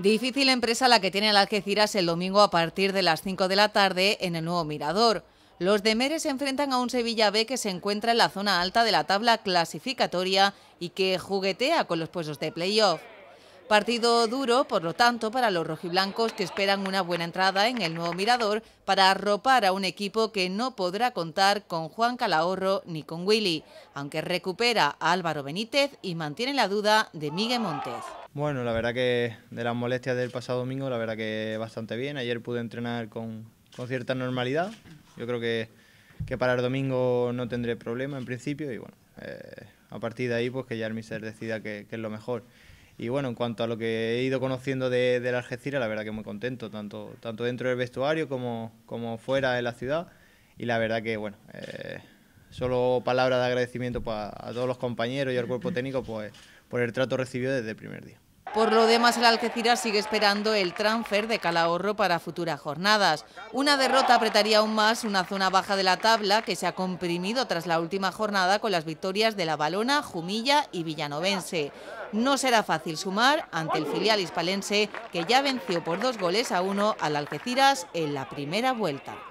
Difícil empresa la que tiene el Algeciras el domingo a partir de las 5 de la tarde en el nuevo Mirador. Los de Meres se enfrentan a un Sevilla B que se encuentra en la zona alta de la tabla clasificatoria y que juguetea con los puestos de playoff. Partido duro, por lo tanto, para los rojiblancos que esperan una buena entrada en el nuevo Mirador para arropar a un equipo que no podrá contar con Juan Calahorro ni con Willy, aunque recupera a Álvaro Benítez y mantiene la duda de Miguel Montes. Bueno, la verdad que de las molestias del pasado domingo, la verdad que bastante bien. Ayer pude entrenar con, cierta normalidad. Yo creo que, para el domingo no tendré problema en principio y bueno, eh, a partir de ahí pues que ya el mister decida que, es lo mejor. Y bueno, en cuanto a lo que he ido conociendo de, la Algeciras, la verdad que muy contento, tanto, tanto dentro del vestuario como, como fuera de la ciudad. Y la verdad que, bueno, eh, solo palabras de agradecimiento a, todos los compañeros y al cuerpo técnico pues, por el trato recibido desde el primer día. Por lo demás, el Algeciras sigue esperando el transfer de Calahorro para futuras jornadas. Una derrota apretaría aún más una zona baja de la tabla que se ha comprimido tras la última jornada con las victorias de La Balona, Jumilla y Villanovense. No será fácil sumar ante el filial hispalense que ya venció por dos goles a uno al Algeciras en la primera vuelta.